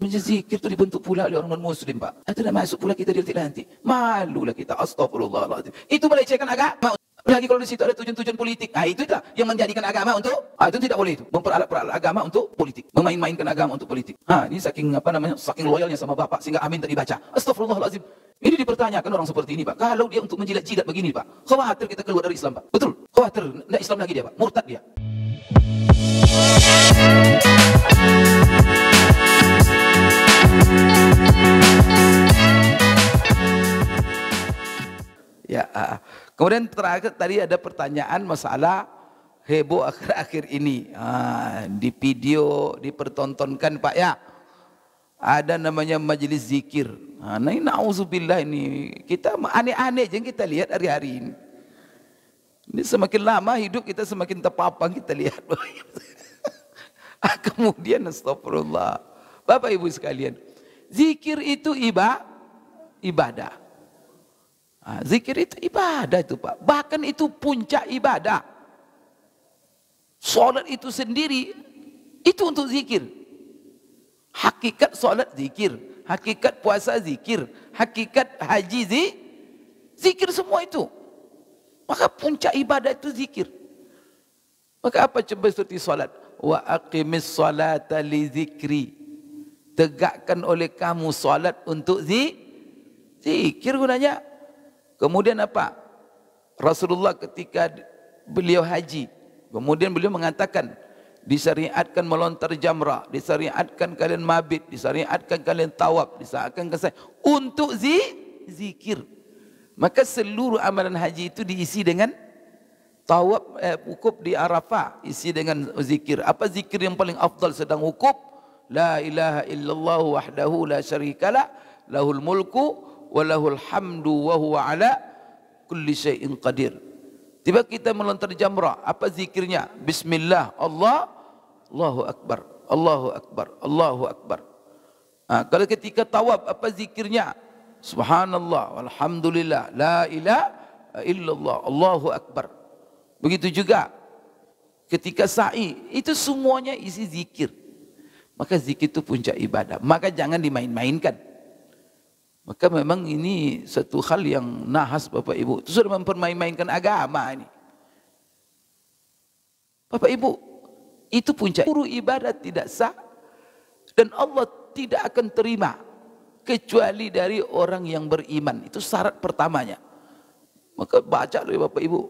Majlis zikir tu dibentuk pula oleh orang non-Muslim, Pak. Itu dah masuk pula kita di titik Malu lah kita. Astagfirullahaladzim. Itu melecehkan agama. Lagi kalau di situ ada tujuan-tujuan politik. Nah, itu lah yang menjadikan agama untuk... Ah, itu tidak boleh itu. Memperalat-peralat agama untuk politik. Memain-mainkan agama untuk politik. Ha, ini saking apa namanya saking loyalnya sama bapak sehingga amin tak dibaca. Astagfirullahaladzim. Ini dipertanyakan orang seperti ini, Pak. Kalau dia untuk menjilat-jilat begini, Pak. Khawatir kita keluar dari Islam, Pak. Betul. Khawatir. Tidak Islam lagi dia, Pak. Murtad dia. Ya. Ah, ah. Kemudian terakhir tadi ada pertanyaan masalah heboh akhir-akhir ini. Ah, di video dipertontonkan Pak ya. Ada namanya majelis zikir. nah ini na'udzubillah ini. Kita aneh-aneh yang kita lihat hari-hari ini. Ini semakin lama hidup kita semakin terpapang kita lihat. Kemudian astagfirullah. Bapak Ibu sekalian, zikir itu iba, ibadah. Ha, zikir itu ibadah itu Pak. Bahkan itu puncak ibadah. Solat itu sendiri, itu untuk zikir. Hakikat solat zikir. Hakikat puasa zikir. Hakikat haji zikir semua itu. Maka puncak ibadah itu zikir. Maka apa cuba seperti solat? Wa aqimis solata li zikri. Tegakkan oleh kamu solat untuk zikir. Zikir gunanya. Kemudian apa? Rasulullah ketika beliau haji, kemudian beliau mengatakan disyariatkan melontar jamrah, disyariatkan kalian mabit, disyariatkan kalian tawaf, disyariatkan kalian untuk zi zikir. Maka seluruh amalan haji itu diisi dengan tawaf eh, wukuf di Arafah, isi dengan zikir. Apa zikir yang paling afdal sedang wukuf? La ilaha illallah wahdahu la syarikalah lahul mulku Wallahu hamdu wa huwa ala kulli syai'in qadir. Tiba kita melontar jamrah, apa zikirnya? Bismillah, Allah, Allahu Akbar, Allahu Akbar, Allahu Akbar. Ha, kalau ketika tawab, apa zikirnya? Subhanallah, alhamdulillah, la ilaha illallah, Allahu Akbar. Begitu juga ketika sa'i, itu semuanya isi zikir. Maka zikir itu puncak ibadah. Maka jangan dimain-mainkan. Maka memang ini satu hal yang nahas Bapak Ibu. Itu sudah mempermain agama ini. Bapak Ibu, itu puncak. Puru ibadat tidak sah dan Allah tidak akan terima kecuali dari orang yang beriman. Itu syarat pertamanya. Maka baca loh ya Bapak Ibu.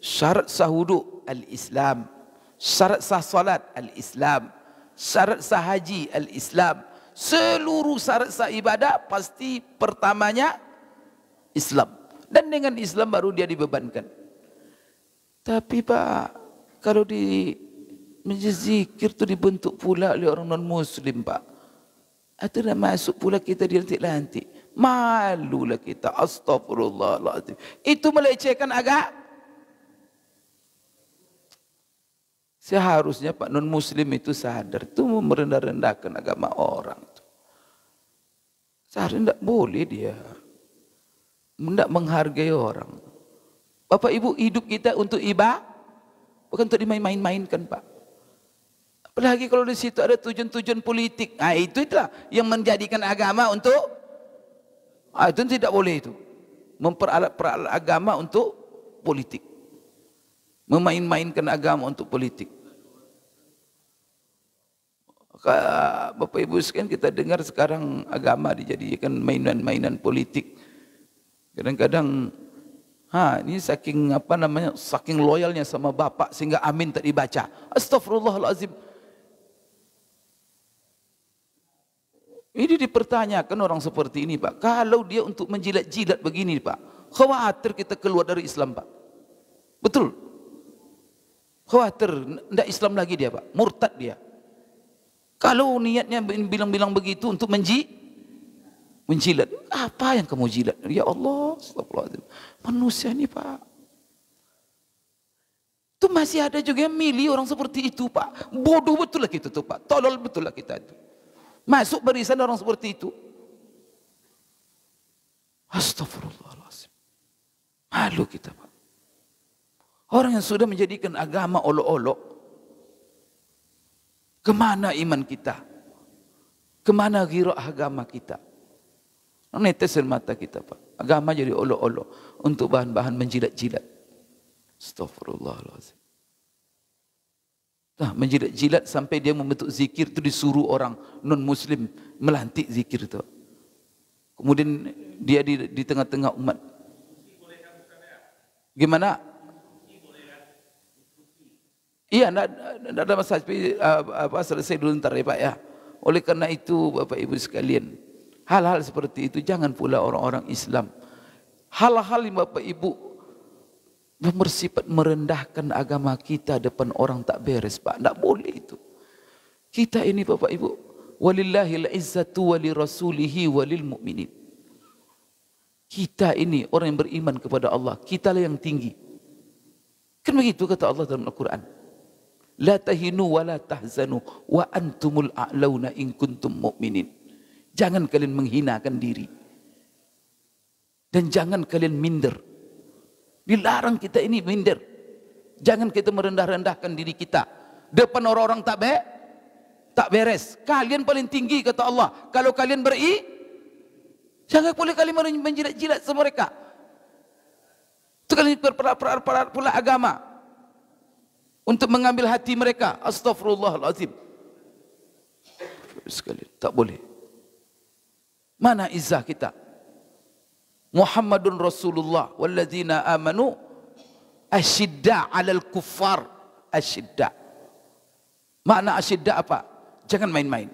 Syarat sah al-Islam. Syarat sah salat al-Islam. Syarat sah haji al-Islam seluruh syarat-syarat ibadah pasti pertamanya Islam dan dengan Islam baru dia dibebankan tapi Pak kalau di majlis zikir itu dibentuk pula oleh orang non muslim Pak itu dah masuk pula kita dilantik-lantik lah kita astagfirullahaladzim itu melecehkan agak Seharusnya Pak non Muslim itu sadar itu merendah-rendahkan agama orang. Seharusnya tidak boleh dia. Tidak menghargai orang. Bapak ibu hidup kita untuk iba. Bukan untuk dimain-mainkan pak. Apalagi kalau di situ ada tujuan-tujuan politik. Nah itu itulah yang menjadikan agama untuk. Nah, itu tidak boleh itu. Memperalat-peralat agama untuk politik. Memain-mainkan agama untuk politik. Maka Bapak Ibu sekalian kita dengar sekarang agama dijadikan mainan-mainan politik. Kadang-kadang ha ini saking apa namanya? saking loyalnya sama bapak sehingga amin tak dibaca. Astagfirullahalazim. Ini dipertanyakan orang seperti ini, Pak. Kalau dia untuk menjilat-jilat begini, Pak. Khawatir kita keluar dari Islam, Pak. Betul. Khawatir tidak Islam lagi dia, Pak. Murtad dia. Kalau niatnya bilang-bilang begitu untuk menji, menjilat, apa yang kamu jilat? Ya Allah, astagfirullahaladzim. Manusia ini Pak. Itu masih ada juga yang milih orang seperti itu Pak. Bodoh betul lah kita itu Pak. Tolol betul lah kita itu. Masuk barisan orang seperti itu. Astagfirullahaladzim. Malu kita Pak. Orang yang sudah menjadikan agama olok-olok. Kemana iman kita? Kemana giro agama kita? Netesan mata kita, Pak. Agama jadi olok-olok untuk bahan-bahan menjilat-jilat. Astagfirullahaladzim. Nah, menjilat-jilat sampai dia membentuk zikir itu disuruh orang non-muslim melantik zikir itu. Kemudian dia di, tengah-tengah umat. Gimana? Iya, tidak ada masalah. Tapi uh, apa, selesai dulu ntar ya Pak ya. Oleh karena itu Bapak Ibu sekalian, hal-hal seperti itu jangan pula orang-orang Islam. Hal-hal yang Bapak Ibu bersifat merendahkan agama kita depan orang tak beres Pak. Tidak boleh itu. Kita ini Bapak Ibu, walillahi al-izzatu wali rasulihi walil mu'minin. Kita ini orang yang beriman kepada Allah. kita lah yang tinggi. Kan begitu kata Allah dalam Al-Quran la tahinu wa la tahzanu wa antumul a'launa in kuntum mu'minin. Jangan kalian menghinakan diri. Dan jangan kalian minder. Dilarang kita ini minder. Jangan kita merendah-rendahkan diri kita. Depan orang-orang tak baik, tak beres. Kalian paling tinggi kata Allah. Kalau kalian beri, jangan boleh kalian menjilat-jilat sama mereka. Itu kalian berpelar-pelar pula agama untuk mengambil hati mereka. Astaghfirullahalazim Sekali, tak boleh. Mana izah kita? Muhammadun Rasulullah walladzina amanu asyidda 'alal kuffar asyidda. Makna asyidda apa? Jangan main-main.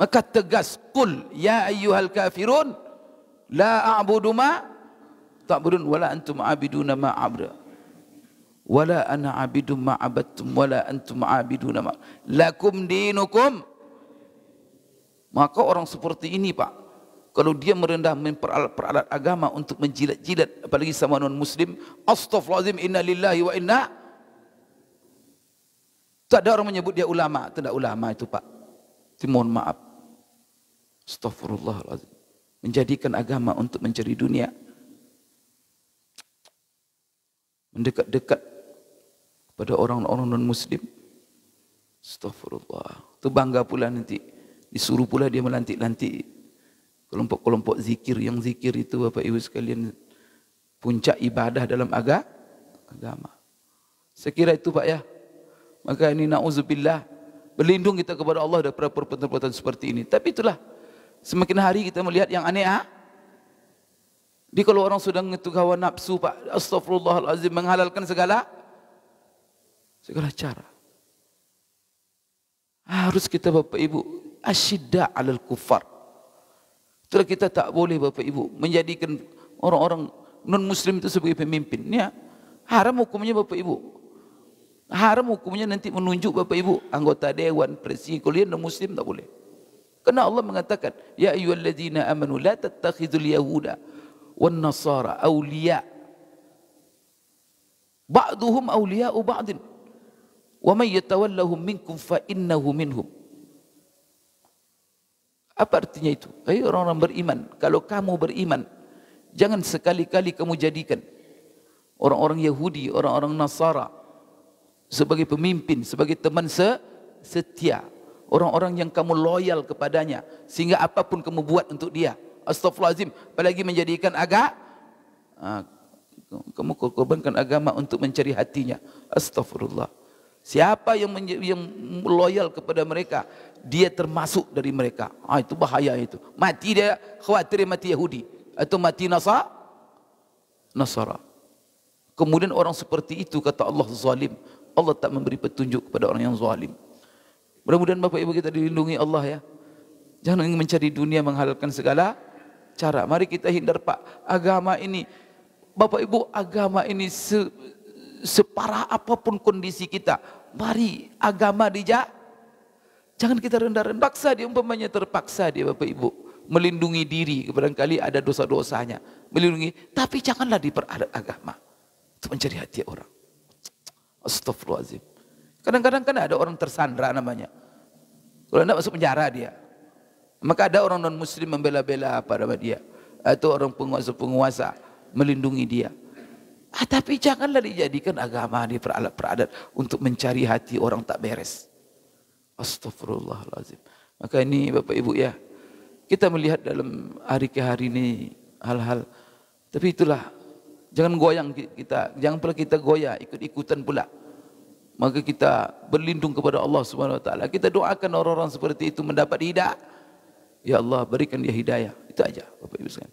Maka tegas kul ya ayyuhal kafirun la a'budu ma ta'budun wala antum a'biduna ma a'budu wala ana abidum ma abadtum wala antum abiduna ma lakum dinukum maka orang seperti ini pak kalau dia merendah memperalat peralat agama untuk menjilat-jilat apalagi sama non muslim Astaghfirullahaladzim. inna lillahi wa inna tak ada orang menyebut dia ulama tidak ulama itu pak Tapi mohon maaf Astaghfirullahaladzim. menjadikan agama untuk mencari dunia mendekat-dekat pada orang-orang non-muslim Astaghfirullah. itu bangga pula nanti disuruh pula dia melantik-lantik kelompok-kelompok zikir yang zikir itu Bapak Ibu sekalian puncak ibadah dalam agama saya kira itu Pak ya maka ini na'udzubillah berlindung kita kepada Allah daripada perbuatan-perbuatan seperti ini tapi itulah semakin hari kita melihat yang aneh ha? Jadi kalau orang sudah mengetuk hawa nafsu, Pak, Astaghfirullahalazim menghalalkan segala segala cara. Harus kita Bapak Ibu asyidda alal kufar. Itulah kita tak boleh Bapak Ibu menjadikan orang-orang non muslim itu sebagai pemimpin. Ya, haram hukumnya Bapak Ibu. Haram hukumnya nanti menunjuk Bapak Ibu anggota dewan presiden kalian non muslim tak boleh. Karena Allah mengatakan, "Ya ayyuhallazina amanu la tattakhidzul yahuda wan nasara awliya." Ba'duhum awliya'u ba'din wa may yatawallahum minkum fa innahu minhum apa artinya itu hai orang-orang beriman kalau kamu beriman jangan sekali-kali kamu jadikan orang-orang Yahudi orang-orang Nasara sebagai pemimpin sebagai teman se setia orang-orang yang kamu loyal kepadanya sehingga apapun kamu buat untuk dia astagfirullahalazim apalagi menjadikan agak ah, kamu korbankan agama untuk mencari hatinya astagfirullah Siapa yang yang loyal kepada mereka, dia termasuk dari mereka. Ah itu bahaya itu. Mati dia khawatir mati Yahudi atau mati Nasar Nasara. Kemudian orang seperti itu kata Allah zalim. Allah tak memberi petunjuk kepada orang yang zalim. Mudah-mudahan Bapak Ibu kita dilindungi Allah ya. Jangan ingin mencari dunia menghalalkan segala cara. Mari kita hindar Pak agama ini. Bapak Ibu agama ini se separah apapun kondisi kita, Mari agama dijak. Jangan kita rendah-rendah dia umpamanya terpaksa dia Bapak Ibu melindungi diri barangkali ada dosa-dosanya melindungi tapi janganlah diperalat agama itu mencari hati orang astagfirullahaladzim kadang-kadang kan ada orang tersandra namanya kalau tidak masuk penjara dia maka ada orang non muslim membela-bela pada dia atau orang penguasa-penguasa melindungi dia Ah, tapi janganlah dijadikan agama ini peralat peradat untuk mencari hati orang tak beres. Astaghfirullahalazim. Maka ini Bapak Ibu ya, kita melihat dalam hari ke hari ini hal-hal. Tapi itulah, jangan goyang kita, jangan pula kita goyah ikut-ikutan pula. Maka kita berlindung kepada Allah Subhanahu Wa Taala. Kita doakan orang-orang seperti itu mendapat hidayah. Ya Allah berikan dia hidayah. Itu aja Bapak Ibu sekalian.